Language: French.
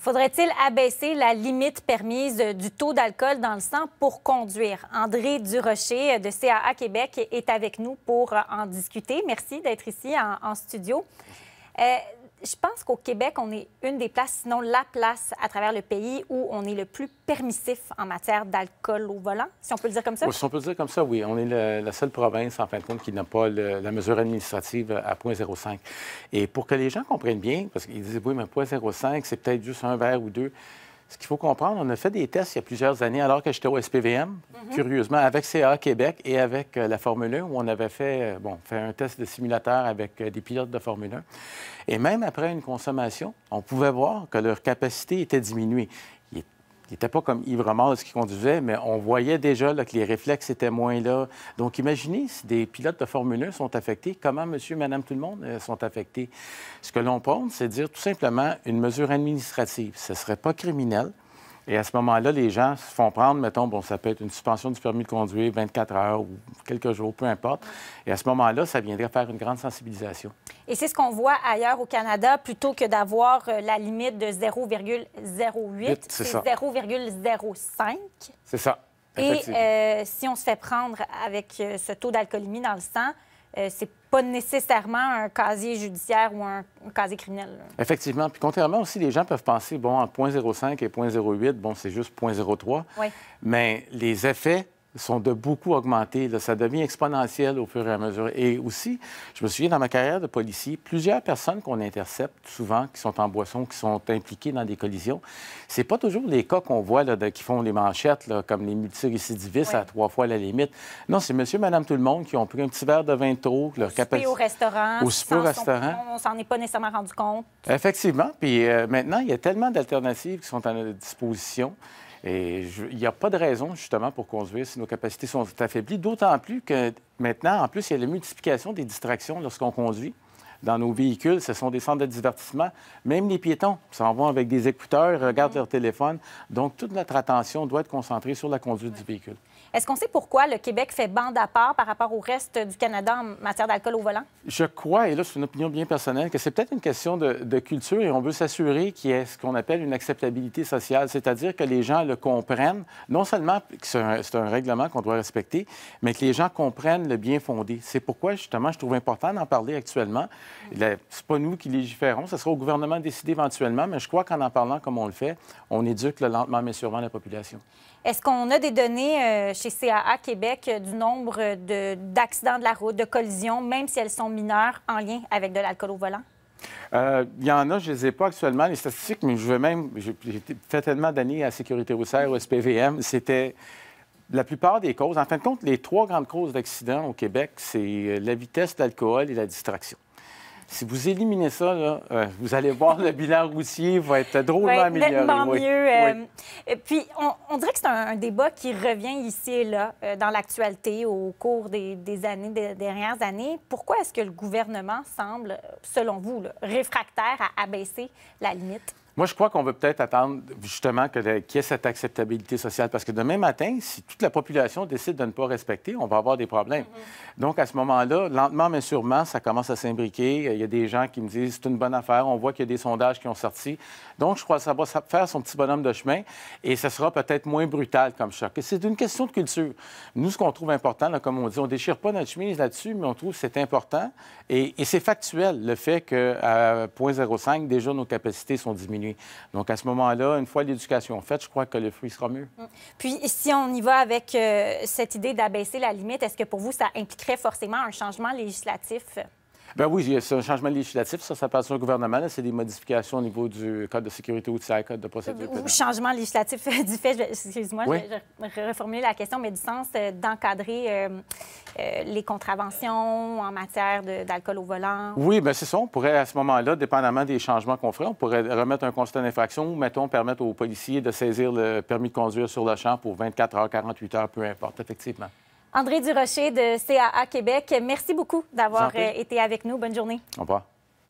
Faudrait-il abaisser la limite permise euh, du taux d'alcool dans le sang pour conduire? André Durocher euh, de CAA Québec est avec nous pour euh, en discuter. Merci d'être ici en, studio je pense qu'au Québec, on est une des places, sinon la place à travers le pays où on est le plus permissif en matière d'alcool au volant, si on peut le dire comme ça? si on peut le dire comme ça, oui. On est la seule province, en fin de compte, qui n'a pas la mesure administrative à 0,05. Et pour que les gens comprennent bien, parce qu'ils disent, oui, mais 0,05, c'est peut-être juste un verre ou deux. Ce qu'il faut comprendre, on a fait des tests il y a plusieurs années, alors que j'étais au SPVM, mhm. curieusement, avec CA Québec et avec euh, la Formule 1, où on avait fait, euh, bon, fait un test de simulateur avec euh, des pilotes de Formule 1. Et même après une consommation, on pouvait voir que leur capacité était diminuée il n'était pas comme Yves ce qu'il conduisait, mais on voyait déjà que les réflexes étaient moins là. Donc, imaginez si des pilotes de Formule 1 sont affectés, comment monsieur, madame, tout le monde euh, sont affectés. Ce que l'on pense, c'est dire tout simplement une mesure administrative. Ce ne serait pas criminel. Et à ce moment-là, les gens se font prendre, mettons, bon, ça peut être une suspension du permis de conduire 24 heures ou quelques jours, peu importe. Et à ce moment-là, ça viendrait faire une grande sensibilisation. Et c'est ce qu'on voit ailleurs au Canada, plutôt que d'avoir euh, la limite de 0,08, c'est 0,05. C'est ça. Et euh, si on se fait prendre avec euh, ce taux d'alcoolémie dans le sang, c'est c'est pas nécessairement un casier judiciaire ou un, casier criminel. Effectivement. Puis contrairement aussi, les gens peuvent penser, bon, entre 0.05 et .08, bon, c'est juste .03, Oui. Mais les effets sont de beaucoup augmenter, Ça devient exponentiel au fur et à mesure. Et aussi, je me souviens dans ma carrière de policier, plusieurs personnes qu'on intercepte souvent, qui sont en boisson, qui sont impliquées dans des collisions, c'est pas toujours les cas qu'on voit qui font les manchettes, comme les multirécidivistes à trois fois la limite. Non, c'est monsieur, madame, tout le monde qui ont pris un petit verre de vin trop. Leur au restaurant. Au super restaurant. on s'en est pas nécessairement rendu compte. Effectivement. Puis euh, maintenant, il y a tellement d'alternatives qui sont à notre disposition. Et il n'y a pas de raison, justement, pour conduire si nos capacités sont affaiblies, d'autant plus que maintenant, en plus, il y a la multiplication des distractions lorsqu'on conduit dans nos véhicules, ce sont des centres de divertissement. Même les piétons s'en vont avec des écouteurs, regardent leur téléphone. Donc, toute notre attention doit être concentrée sur la conduite du véhicule. Est-ce qu'on sait pourquoi le Québec fait bande à part par rapport au reste du Canada en matière d'alcool au volant? Je crois, et là, c'est une opinion bien personnelle, que c'est peut-être une question de, culture et on veut s'assurer qu'il y ait ce qu'on appelle une acceptabilité sociale, c'est-à-dire que les gens le comprennent, non seulement que c'est un, règlement qu'on doit respecter, mais que les gens comprennent le bien fondé. C'est pourquoi, justement, je trouve important d'en parler actuellement ce n'est pas nous qui légiférons, ce sera au gouvernement de décider éventuellement, mais je crois qu'en en parlant comme on le fait, on éduque lentement mais sûrement la population. Est-ce qu'on a des données euh, chez CAA Québec euh, du nombre d'accidents de, la route, de collisions, même si elles sont mineures, en lien avec de l'alcool au volant? Euh, il y en a, je ne les ai pas actuellement, les statistiques, mais je veux même. J'ai fait tellement d'années à Sécurité routière, au SPVM, c'était. La plupart des causes, en fin de compte, les trois grandes causes d'accidents au Québec, c'est la vitesse, l'alcool et la distraction. Si vous éliminez ça, euh, vous allez voir, le bilan routier va être drôlement ouais, amélioré. Oui. mieux. Euh, puis, on, dirait que c'est un, débat qui revient ici et là euh, dans l'actualité au cours des, années, des dernières années. Pourquoi est-ce que le gouvernement semble, selon vous, réfractaire à abaisser la limite? Moi, je crois qu'on veut peut-être attendre justement qu'il y ait cette acceptabilité sociale, parce que demain matin, si toute la population décide de ne pas respecter, on va avoir des problèmes. Mm-hmm. Donc, à ce moment-là, lentement mais sûrement, ça commence à s'imbriquer. Il y a des gens qui me disent, c'est une bonne affaire, on voit qu'il y a des sondages qui ont sorti. Donc, je crois que ça va faire son petit bonhomme de chemin et ça sera peut-être moins brutal comme choc. C'est une question de culture. Nous, ce qu'on trouve important, comme on dit, on déchire pas notre chemise là-dessus, mais on trouve que c'est important et, et c'est factuel, le fait qu'à 0,05, déjà, nos capacités sont diminuées. Donc, à ce moment-là, une fois l'éducation faite, je crois que le fruit sera mieux. Mm. Puis, si on y va avec euh, cette idée d'abaisser la limite, est-ce que pour vous, ça impliquerait forcément un changement législatif? Ben oui, c'est un changement législatif. Ça, ça passe sur le gouvernement. C'est des modifications au niveau du code de sécurité routière, code de procédure Ou changement législatif euh, du fait, excuse-moi, je reformuler la question, mais du sens euh, d'encadrer euh, les contraventions en matière d'alcool au volant. Oui, bien c'est ça. On pourrait, à ce moment-là, dépendamment des changements qu'on ferait, on pourrait remettre un constat d'infraction ou, mettons, permettre aux policiers de saisir le permis de conduire sur le champ pour 24 heures, 48 heures, peu importe, effectivement. André Durocher de CAA Québec, merci beaucoup d'avoir euh, été avec nous. Bonne journée. Au revoir.